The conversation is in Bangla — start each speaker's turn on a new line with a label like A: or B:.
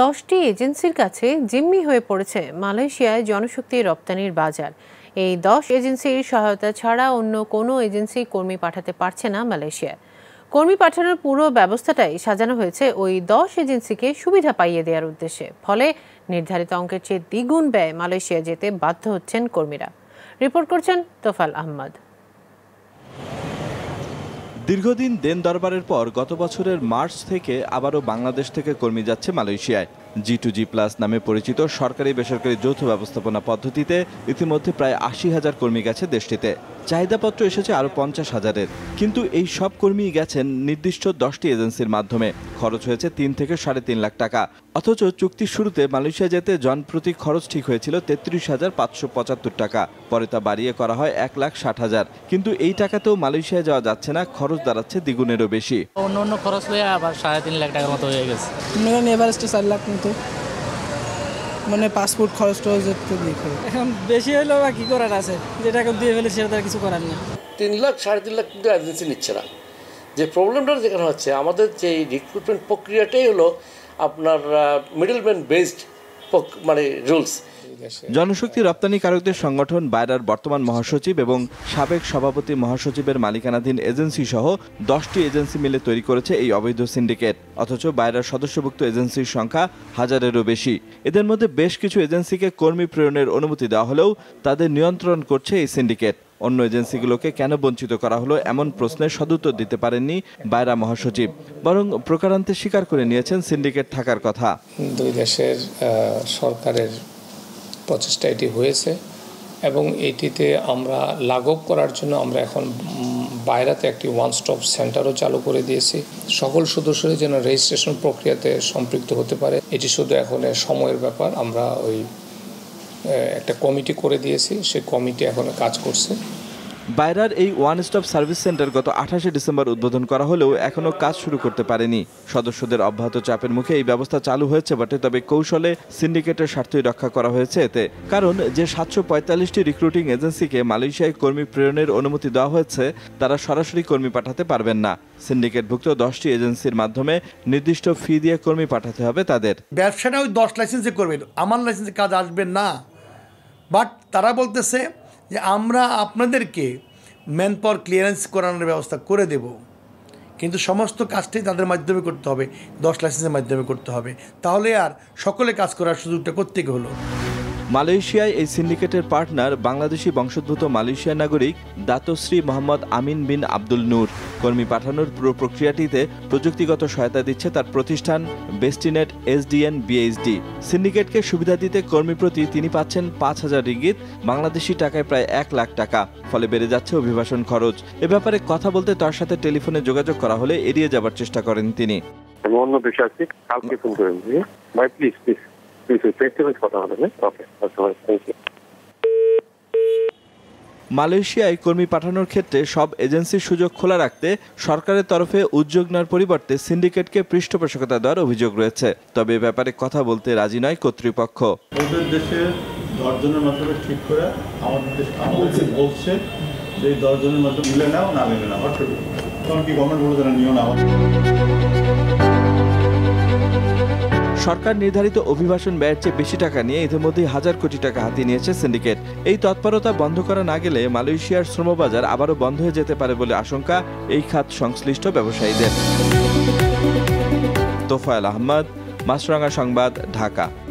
A: দশটি এজেন্সির কাছে জিম্মি হয়ে পড়েছে মালয়েশিয়ায় জনশক্তি রপ্তানির বাজার এই দশ এজেন্সির সহায়তা ছাড়া অন্য কোনো এজেন্সি কর্মী পাঠাতে পারছে না মালয়েশিয়ায় কর্মী পাঠানোর পুরো ব্যবস্থাটাই সাজানো হয়েছে ওই দশ এজেন্সিকে সুবিধা পাইয়ে দেওয়ার উদ্দেশ্যে ফলে নির্ধারিত অঙ্কের চেয়ে দ্বিগুণ ব্যয় মালয়েশিয়া যেতে বাধ্য হচ্ছেন কর্মীরা রিপোর্ট করছেন তোফাল আহমদ দীর্ঘদিন দেন দরবারের পর গত বছরের মার্চ থেকে আবারও বাংলাদেশ থেকে কর্মী যাচ্ছে মালয়েশিয়ায় জি টু জি প্লাস নামে পরিচিত সরকারি বেসরকারি যৌথ ব্যবস্থাপনা পদ্ধতিতে ইতিমধ্যে প্রায় আশি হাজার কর্মী গেছে দেশটিতে চাহিদাপত্র এসেছে আরও পঞ্চাশ হাজারের কিন্তু এই সব কর্মীই গেছেন নির্দিষ্ট দশটি এজেন্সির মাধ্যমে খরচ হয়েছে তিন থেকে সাড়ে তিন লাখ টাকা অথচ চুক্তির শুরুতে মালয়েশিয়া যেতে জনপ্রতি খরচ ঠিক হয়েছিল তেত্রিশ হাজার পাঁচশো পঁচাত্তর টাকা পরে তা বাড়িয়ে করা হয় এক লাখ ষাট হাজার কিন্তু এই টাকাতেও মালয়েশিয়া যাওয়া যাচ্ছে না খরচ দাঁড়াচ্ছে দ্বিগুণেরও বেশি অন্য অন্য খরচ হয়ে আবার সাড়ে তিন লাখ টাকার মতো হয়ে গেছে এভারেজটা চার লাখ কিন্তু মানে পাসপোর্ট খরচ টরচ দেখে এখন বেশি হলেও বা কী করার আছে টাকা দিয়ে ফেলে সেটা তার কিছু করার নেই তিন লাখ সাড়ে তিন লাখ কিন্তু এজেন্সি নিচ্ছে না যে প্রবলেমটা যেখানে হচ্ছে আমাদের যে রিক্রুটমেন্ট প্রক্রিয়াটাই হলো আপনার মিডলম্যান বেসড মানে রুলস জনশক্তি রপ্তানিকারকদের সংগঠন বায়রার বর্তমান মহাসচিব এবং সাবেক সভাপতি মহাসচিবের মালিকানাধীন এজেন্সি সহ দশটি এজেন্সি মিলে তৈরি করেছে এই অবৈধ সিন্ডিকেট অথচ বায়রার সদস্যভুক্ত এজেন্সির সংখ্যা হাজারেরও বেশি এদের মধ্যে বেশ কিছু এজেন্সিকে কর্মী প্রেরণের অনুমতি দেওয়া হলেও তাদের নিয়ন্ত্রণ করছে এই সিন্ডিকেট অন্য এজেন্সিগুলোকে কেন বঞ্চিত করা হলো এমন প্রশ্নের সদুত্তর দিতে পারেননি বায়রা মহাসচিব বরং প্রকারান্তে স্বীকার করে নিয়েছেন সিন্ডিকেট থাকার কথা দুই দেশের সরকারের প্রচেষ্টা এটি হয়েছে এবং এটিতে আমরা লাঘব করার জন্য আমরা এখন বাইরাতে একটি ওয়ান স্টপ সেন্টারও চালু করে দিয়েছি সকল সদস্যরা যেন রেজিস্ট্রেশন প্রক্রিয়াতে সম্পৃক্ত হতে পারে এটি শুধু এখন সময়ের ব্যাপার আমরা ওই একটা কমিটি করে দিয়েছি সেই কমিটি এখন কাজ করছে বাইরার এই ওয়ান স্টপ সার্ভিস সেন্টার গত আঠাশে ডিসেম্বর উদ্বোধন করা হলেও এখনও কাজ শুরু করতে পারেনি সদস্যদের অব্যাহত চাপের মুখে এই ব্যবস্থা চালু হয়েছে বটে তবে কৌশলে সিন্ডিকেটের স্বার্থই রক্ষা করা হয়েছে এতে কারণ যে সাতশো পঁয়তাল্লিশটি রিক্রুটিং এজেন্সিকে মালয়েশিয়ায় কর্মী প্রেরণের অনুমতি দেওয়া হয়েছে তারা সরাসরি কর্মী পাঠাতে পারবেন না সিন্ডিকেটভুক্ত দশটি এজেন্সির মাধ্যমে নির্দিষ্ট ফি দিয়ে কর্মী পাঠাতে হবে তাদের ব্যবসাটা ওই দশ লাইসেন্সে করবেন আমার লাইসেন্সে কাজ আসবে না বাট তারা বলতেছে যে আমরা আপনাদেরকে ম্যান পাওয়ার ক্লিয়ারেন্স করানোর ব্যবস্থা করে দেব কিন্তু সমস্ত কাজটাই তাদের মাধ্যমে করতে হবে দশ লাইসেন্সের মাধ্যমে করতে হবে তাহলে আর সকলে কাজ করার সুযোগটা করতে হলো মালয়েশিয়ায় এই সিন্ডিকেটের পার্টনার বাংলাদেশি বংশোদ্ভূত মালয়েশিয়া নাগরিক দাতশ্রী মোহাম্মদ আমিন বিন আব্দুল নূর কর্মী পাঠানোর পুরো প্রক্রিয়াটিতে প্রযুক্তিগত সহায়তা দিচ্ছে তার প্রতিষ্ঠান বেস্টিনেট এসডিএন বিএইচডি সিন্ডিকেটকে সুবিধা দিতে কর্মী প্রতি তিনি পাচ্ছেন পাঁচ হাজার রিঙ্গিত বাংলাদেশি টাকায় প্রায় এক লাখ টাকা ফলে বেড়ে যাচ্ছে অভিবাসন খরচ এ ব্যাপারে কথা বলতে তার সাথে টেলিফোনে যোগাযোগ করা হলে এড়িয়ে যাবার চেষ্টা করেন তিনি অন্য কালকে ফোন করেন ভাই প্লিজ প্লিজ কথা মালয়েশিয়ায় কর্মী পাঠানোর ক্ষেত্রে সব এজেন্সির সুযোগ খোলা রাখতে সরকারের তরফে উদ্যোগ নেওয়ার পরিবর্তে সিন্ডিকেটকে পৃষ্ঠপোষকতা দেওয়ার অভিযোগ রয়েছে তবে ব্যাপারে কথা বলতে রাজি নয় কর্তৃপক্ষ দশজনের মাধ্যমে ঠিক করে আমাদের বলছে যে দশজনের মাধ্যমে মিলে নাও না মিলে আচ্ছা, কি গভর্নমেন্ট বলে না সরকার নির্ধারিত অভিবাসন ব্যয়ের চেয়ে বেশি টাকা নিয়ে ইতিমধ্যেই হাজার কোটি টাকা হাতিয়ে নিয়েছে সিন্ডিকেট এই তৎপরতা বন্ধ করা না গেলে মালয়েশিয়ার শ্রমবাজার আবারও বন্ধ হয়ে যেতে পারে বলে আশঙ্কা এই খাত সংশ্লিষ্ট ব্যবসায়ীদের তোফায়েল আহমদ মাসরাঙ্গা সংবাদ ঢাকা